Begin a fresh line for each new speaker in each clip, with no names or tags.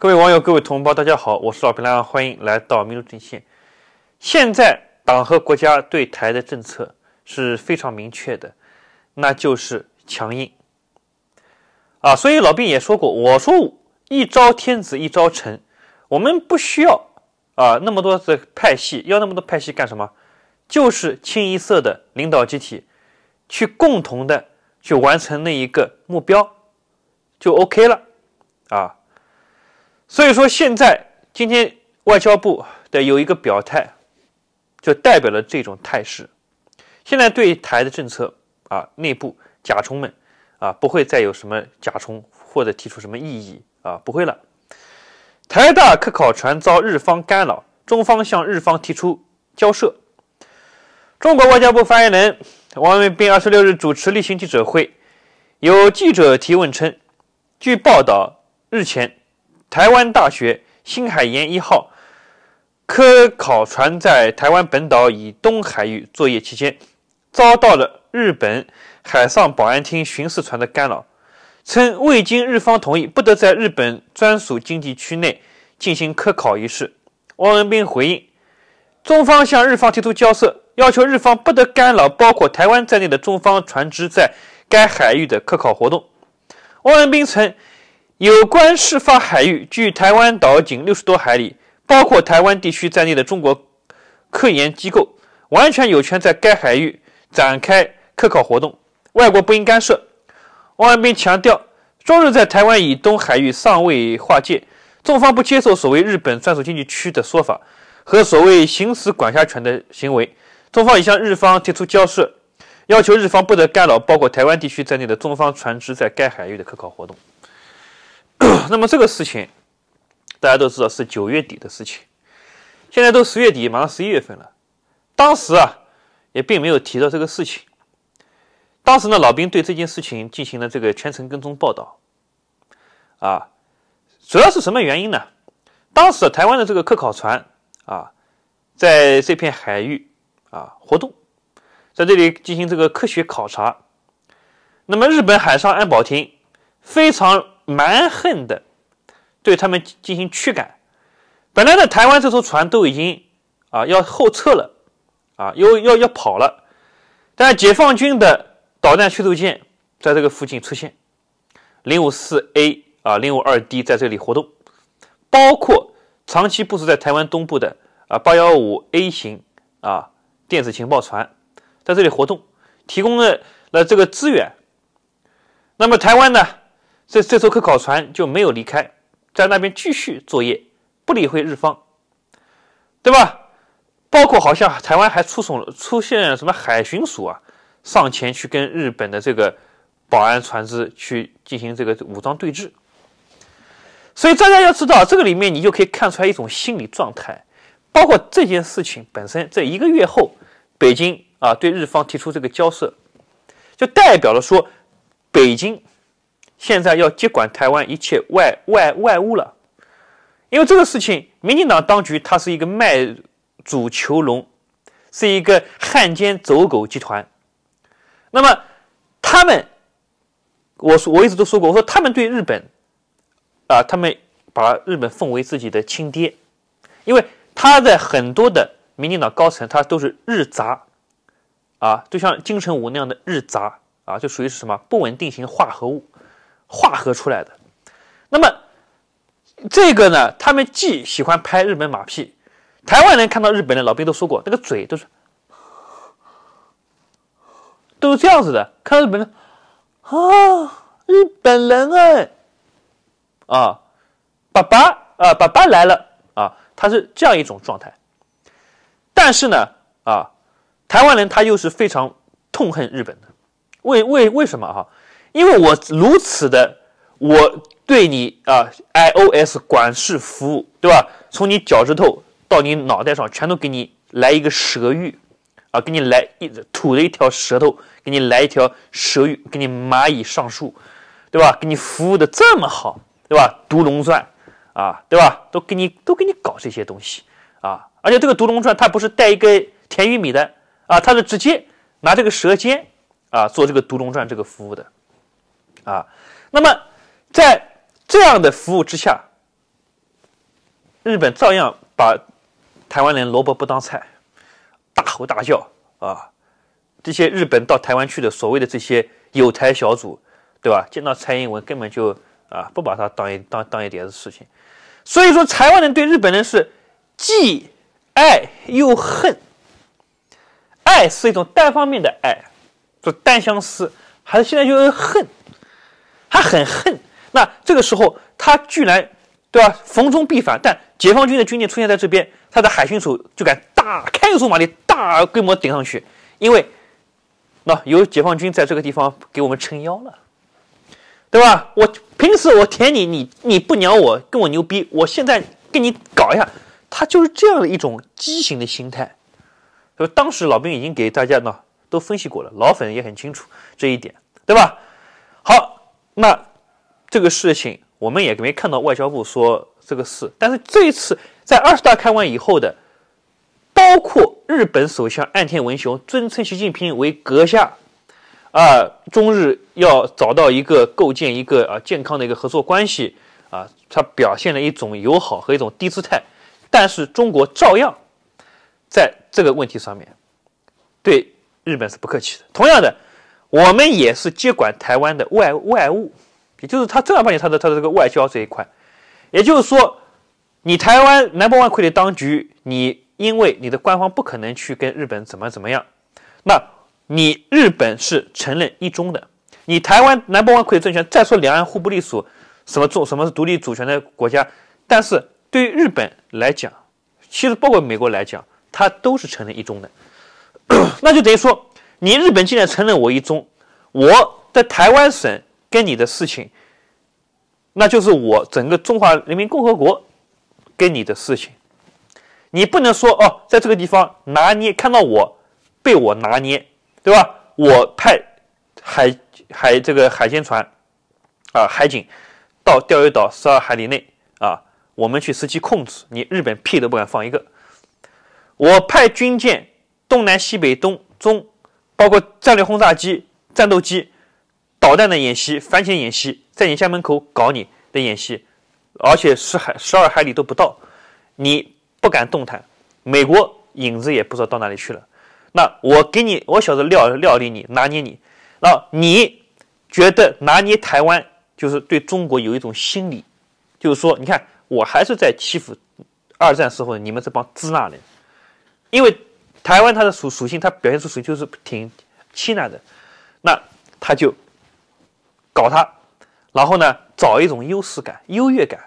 各位网友，各位同胞，大家好，我是老兵啦，欢迎来到民族阵线。现在党和国家对台的政策是非常明确的，那就是强硬啊。所以老兵也说过，我说一朝天子，一朝臣，我们不需要啊那么多的派系，要那么多派系干什么？就是清一色的领导集体去共同的去完成那一个目标，就 OK 了啊。所以说，现在今天外交部的有一个表态，就代表了这种态势。现在对台的政策啊，内部甲虫们啊，不会再有什么甲虫或者提出什么异议啊，不会了。台大科考船遭日方干扰，中方向日方提出交涉。中国外交部发言人王文斌二十六日主持例行记者会，有记者提问称：据报道，日前。台湾大学“新海研一号”科考船在台湾本岛以东海域作业期间，遭到了日本海上保安厅巡视船的干扰，称未经日方同意，不得在日本专属经济区内进行科考一式。汪文斌回应，中方向日方提出交涉，要求日方不得干扰包括台湾在内的中方船只在该海域的科考活动。汪文斌称。有关事发海域距台湾岛仅六十多海里，包括台湾地区在内的中国科研机构完全有权在该海域展开科考活动，外国不应干涉。汪文斌强调，中日在台湾以东海域尚未划界，中方不接受所谓日本专属经济区的说法和所谓行使管辖权的行为。中方已向日方提出交涉，要求日方不得干扰包括台湾地区在内的中方船只在该海域的科考活动。那么这个事情大家都知道是九月底的事情，现在都十月底，马上十一月份了。当时啊，也并没有提到这个事情。当时呢，老兵对这件事情进行了这个全程跟踪报道。啊，主要是什么原因呢？当时台湾的这个科考船啊，在这片海域啊活动，在这里进行这个科学考察。那么日本海上安保厅非常蛮横的。对他们进行驱赶，本来呢，台湾这艘船都已经啊要后撤了，啊，又要要跑了，但解放军的导弹驱逐舰在这个附近出现，零五四 A 啊，零五二 D 在这里活动，包括长期部署在台湾东部的啊八幺五 A 型啊电子情报船在这里活动，提供了了这个资源。那么台湾呢，这这艘科考船就没有离开。在那边继续作业，不理会日方，对吧？包括好像台湾还出送出现什么海巡署啊，上前去跟日本的这个保安船只去进行这个武装对峙。所以大家要知道，这个里面你就可以看出来一种心理状态。包括这件事情本身，在一个月后，北京啊对日方提出这个交涉，就代表了说北京。现在要接管台湾一切外外外务了，因为这个事情，民进党当局他是一个卖主求荣，是一个汉奸走狗集团。那么他们，我我一直都说过，我说他们对日本，啊，他们把日本奉为自己的亲爹，因为他在很多的民进党高层，他都是日杂，啊，就像金城武那样的日杂，啊，就属于是什么不稳定型化合物。化合出来的。那么这个呢？他们既喜欢拍日本马屁，台湾人看到日本的老兵都说过，那个嘴都是都是这样子的。看日本人啊，日本人哎，啊，爸爸啊，爸爸来了啊，他是这样一种状态。但是呢，啊，台湾人他又是非常痛恨日本的。为为为什么啊？因为我如此的，我对你啊，iOS 管事服务，对吧？从你脚趾头到你脑袋上，全都给你来一个蛇玉，啊，给你来一吐的一条舌头，给你来一条蛇玉，给你蚂蚁上树，对吧？给你服务的这么好，对吧？毒龙钻，啊，对吧？都给你都给你搞这些东西啊！而且这个毒龙钻它不是带一个甜玉米的啊，它是直接拿这个舌尖啊做这个毒龙钻这个服务的。啊，那么在这样的服务之下，日本照样把台湾人萝卜不当菜，大吼大叫啊！这些日本到台湾去的所谓的这些友台小组，对吧？见到蔡英文根本就啊不把他当一当当一点子事情。所以说，台湾人对日本人是既爱又恨，爱是一种单方面的爱，是单相思，还是现在就是恨？他很恨，那这个时候他居然，对吧？逢中必反。但解放军的军舰出现在这边，他的海巡署就敢大开足马力、大规模顶上去，因为，那有解放军在这个地方给我们撑腰了，对吧？我平时我舔你，你你不鸟我，跟我牛逼。我现在跟你搞一下，他就是这样的一种畸形的心态。所以当时老兵已经给大家呢都分析过了，老粉也很清楚这一点，对吧？好。那这个事情我们也没看到外交部说这个事，但是这一次在二十大开完以后的，包括日本首相岸田文雄尊称习近平为阁下，啊，中日要找到一个构建一个啊健康的一个合作关系啊，他表现了一种友好和一种低姿态，但是中国照样在这个问题上面对日本是不客气的，同样的。我们也是接管台湾的外外务，也就是他正儿八经他的他的这个外交这一块，也就是说，你台湾南 n 万傀的当局，你因为你的官方不可能去跟日本怎么怎么样，那你日本是承认一中的，你台湾南 e 万儡政权再说两岸互不隶属，什么主什么是独立主权的国家，但是对于日本来讲，其实包括美国来讲，它都是承认一中的，那就等于说。你日本竟然承认我一中，我在台湾省跟你的事情，那就是我整个中华人民共和国跟你的事情，你不能说哦，在这个地方拿捏看到我被我拿捏，对吧？我派海海这个海监船啊，海警到钓鱼岛十二海里内啊，我们去实际控制你日本屁都不敢放一个，我派军舰东南西北东中。包括战略轰炸机、战斗机、导弹的演习、反潜演习，在你家门口搞你的演习，而且十海、十二海里都不到，你不敢动弹。美国影子也不知道到哪里去了。那我给你，我小子料料理你、拿捏你。那你觉得拿捏台湾，就是对中国有一种心理，就是说，你看我还是在欺负二战时候你们这帮支那人，因为。台湾它的属属性，它表现出属性就是挺气纳的，那他就搞他，然后呢找一种优势感、优越感。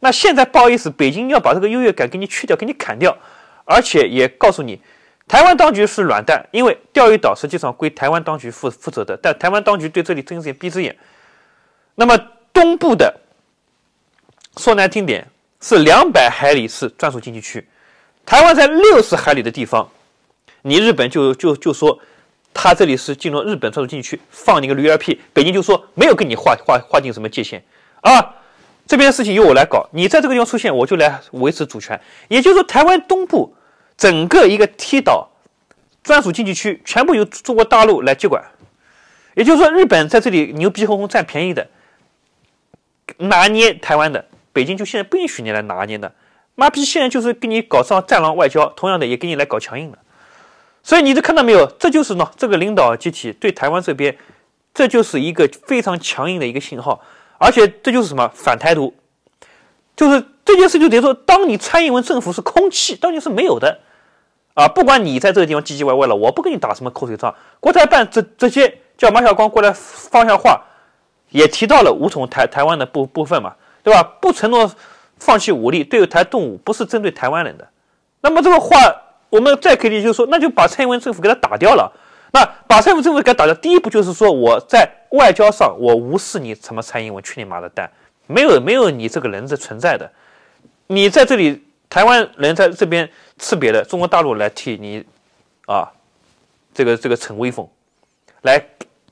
那现在不好意思，北京要把这个优越感给你去掉，给你砍掉，而且也告诉你，台湾当局是软蛋，因为钓鱼岛实际上归台湾当局负负责的，但台湾当局对这里睁一只眼闭一只眼。那么东部的，说难听点，是两百海里是专属经济区。台湾在六十海里的地方，你日本就就就说，他这里是进入日本专属经济区放你个驴儿屁，北京就说没有跟你划划划定什么界限，啊，这边的事情由我来搞，你在这个地方出现我就来维持主权，也就是说台湾东部整个一个 T 岛专属经济区全部由中国大陆来接管，也就是说日本在这里牛逼哄哄占便宜的拿捏台湾的，北京就现在不允许你来拿捏的。妈逼！现在就是给你搞上战狼外交，同样的也给你来搞强硬了。所以你这看到没有？这就是呢，这个领导集体对台湾这边，这就是一个非常强硬的一个信号，而且这就是什么反台独，就是这件事就等于说，当你蔡英文政府是空气，当年是没有的啊！不管你在这个地方唧唧歪歪了，我不跟你打什么口水仗。国台办这这些叫马晓光过来放下话，也提到了无从台台湾的部部分嘛，对吧？不承诺。放弃武力，对台动武不是针对台湾人的。那么这个话，我们再可以就是说，那就把蔡英文政府给他打掉了。那把蔡英文政府给他打掉，第一步就是说我在外交上，我无视你什么蔡英文，去你妈的蛋，没有没有你这个人是存在的。你在这里，台湾人在这边吃瘪的，中国大陆来替你啊，这个这个逞威风，来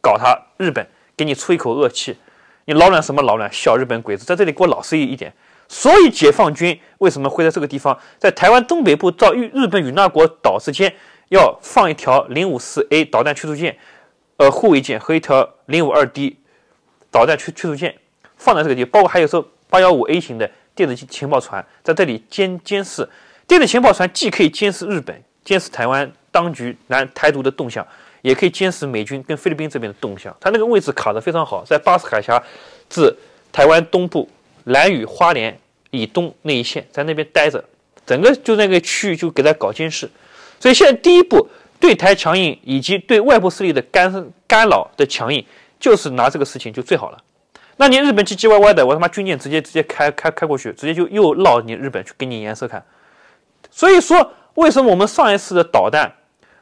搞他日本，给你出一口恶气。你老卵什么老卵，小日本鬼子在这里给我老实一点。所以，解放军为什么会在这个地方，在台湾东北部，造与日本与那国岛之间，要放一条零五四 A 导弹驱逐舰，呃，护卫舰和一条零五二 D 导弹驱驱逐舰放在这个地方，包括还有艘八幺五 A 型的电子情报船在这里监监视。电子情报船既可以监视日本、监视台湾当局南台独的动向，也可以监视美军跟菲律宾这边的动向。它那个位置卡得非常好，在巴士海峡至台湾东部蓝屿、花莲。以东那一线在那边待着，整个就那个区域就给他搞监视，所以现在第一步对台强硬以及对外部势力的干干扰的强硬，就是拿这个事情就最好了。那你日本唧唧歪歪的，我他妈军舰直接直接开开开过去，直接就又绕你日本去给你颜色看。所以说，为什么我们上一次的导弹，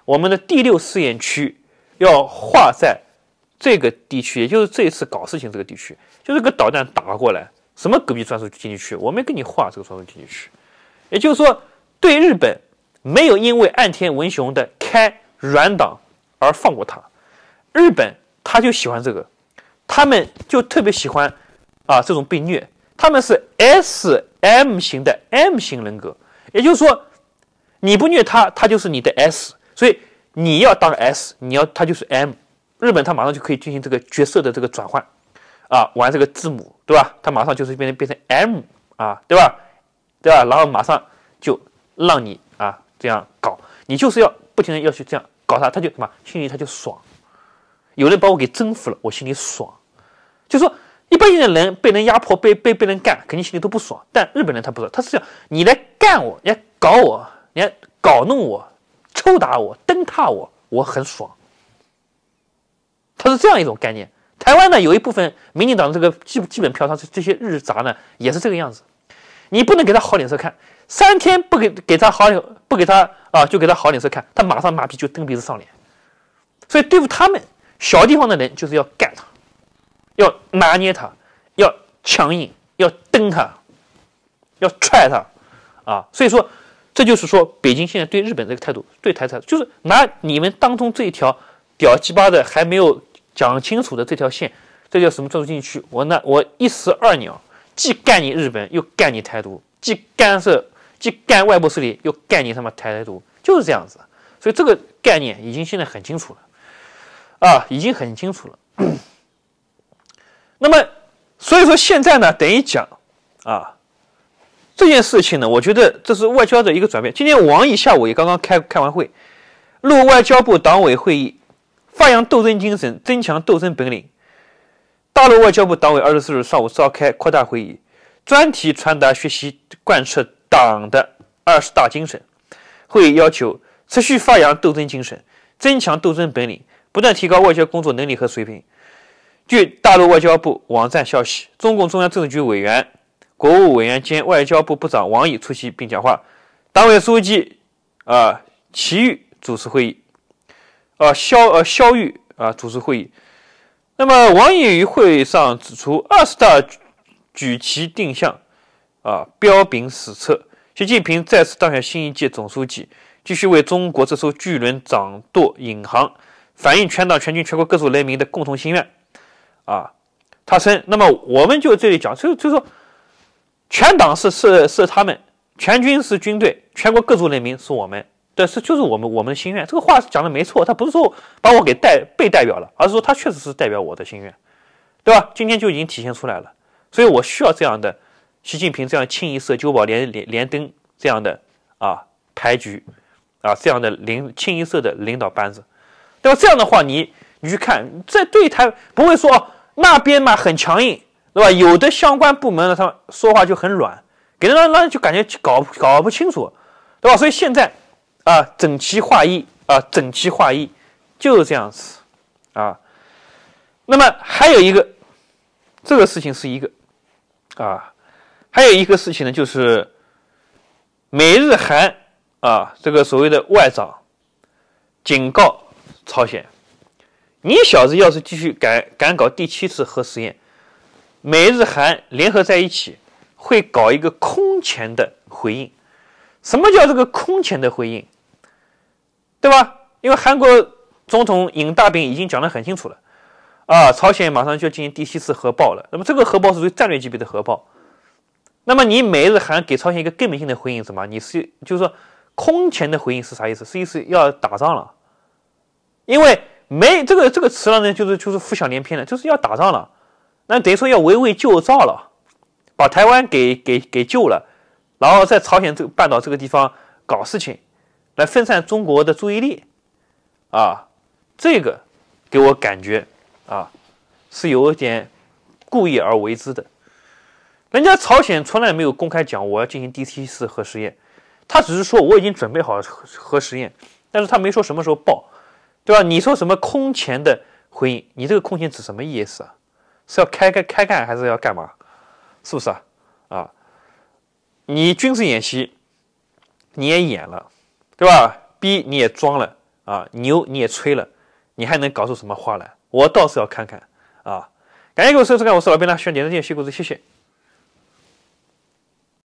我们的第六试验区要划在这个地区，也就是这一次搞事情这个地区，就这个导弹打过来。什么隔壁专属经济区？我没跟你画这个专属经济区，也就是说，对日本没有因为岸田文雄的开软党而放过他。日本他就喜欢这个，他们就特别喜欢啊这种被虐。他们是 S M 型的 M 型人格，也就是说，你不虐他，他就是你的 S，所以你要当 S，你要他就是 M。日本他马上就可以进行这个角色的这个转换。啊，玩这个字母，对吧？他马上就是变成变成 M，啊，对吧？对吧？然后马上就让你啊这样搞，你就是要不停的要去这样搞他，他就什么心里他就爽，有人把我给征服了，我心里爽。就说一般性的人被人压迫、被被被人干，肯定心里都不爽。但日本人他不是，他是这样，你来干我，你来搞我，你来搞弄我，抽打我，蹬踏我，我很爽。他是这样一种概念。台湾呢，有一部分民进党的这个基基本票仓，这这些日杂呢，也是这个样子。你不能给他好脸色看，三天不给给他好，不给他啊，就给他好脸色看，他马上马屁就蹬鼻子上脸。所以对付他们小地方的人，就是要干他，要拿捏他，要强硬，要蹬他，要踹他，啊，所以说这就是说北京现在对日本这个态度，对台态度，就是拿你们当中这一条屌鸡巴的还没有。讲清楚的这条线，这叫什么？专属禁区。我呢，我一石二鸟，既干你日本，又干你台独，既干涉，既干外部势力，又干你他妈台台独，就是这样子。所以这个概念已经现在很清楚了，啊，已经很清楚了。那么，所以说现在呢，等于讲，啊，这件事情呢，我觉得这是外交的一个转变。今天王毅下午也刚刚开开完会，陆外交部党委会议。发扬斗争精神，增强斗争本领。大陆外交部党委二十四日上午召开扩大会议，专题传达学习贯彻党的二十大精神。会议要求持续发扬斗争精神，增强斗争本领，不断提高外交工作能力和水平。据大陆外交部网站消息，中共中央政治局委员、国务委员兼外交部部长王毅出席并讲话，党委书记啊齐豫主持会议。啊，肖呃，肖玉啊，主持会议。那么，王毅于会上指出，二十大举旗定向，啊，标炳史册。习近平再次当选新一届总书记，继续为中国这艘巨轮掌舵引航，反映全党全军全国各族人民的共同心愿。啊，他称，那么我们就这里讲，就就说，全党是是是他们，全军是军队，全国各族人民是我们。但是就是我们我们的心愿，这个话讲的没错。他不是说把我给代被代表了，而是说他确实是代表我的心愿，对吧？今天就已经体现出来了。所以我需要这样的，习近平这样清一色九宝连连连登这样的啊牌局啊这样的领清一色的领导班子，对吧？这样的话，你你去看，在对台不会说那边嘛很强硬，对吧？有的相关部门呢，他说话就很软，给人让人就感觉搞搞不清楚，对吧？所以现在。啊，整齐划一啊，整齐划一，就是这样子啊。那么还有一个，这个事情是一个啊，还有一个事情呢，就是美日韩啊，这个所谓的外长警告朝鲜：你小子要是继续敢敢搞第七次核实验，美日韩联合在一起会搞一个空前的回应。什么叫这个空前的回应，对吧？因为韩国总统尹大彬已经讲得很清楚了，啊，朝鲜马上就要进行第七次核爆了。那么这个核爆是于战略级别的核爆。那么你美日韩给朝鲜一个根本性的回应，什么？你是就是说空前的回应是啥意思？是意思要打仗了？因为没这个这个词了呢，就是就是浮想联翩了，就是要打仗了。那等于说要围魏救赵了，把台湾给给给救了。然后在朝鲜这个半岛这个地方搞事情，来分散中国的注意力，啊，这个给我感觉啊是有一点故意而为之的。人家朝鲜从来没有公开讲我要进行第七次核试验，他只是说我已经准备好核核实验，但是他没说什么时候爆，对吧？你说什么空前的回应？你这个空前指什么意思啊？是要开开开干还是要干嘛？是不是啊？啊？你军事演习，你也演了，对吧？逼你也装了啊！牛你也吹了，你还能搞出什么花来？我倒是要看看啊！感谢各位收看，我是老兵啦，喜欢点赞、订阅、写故谢谢。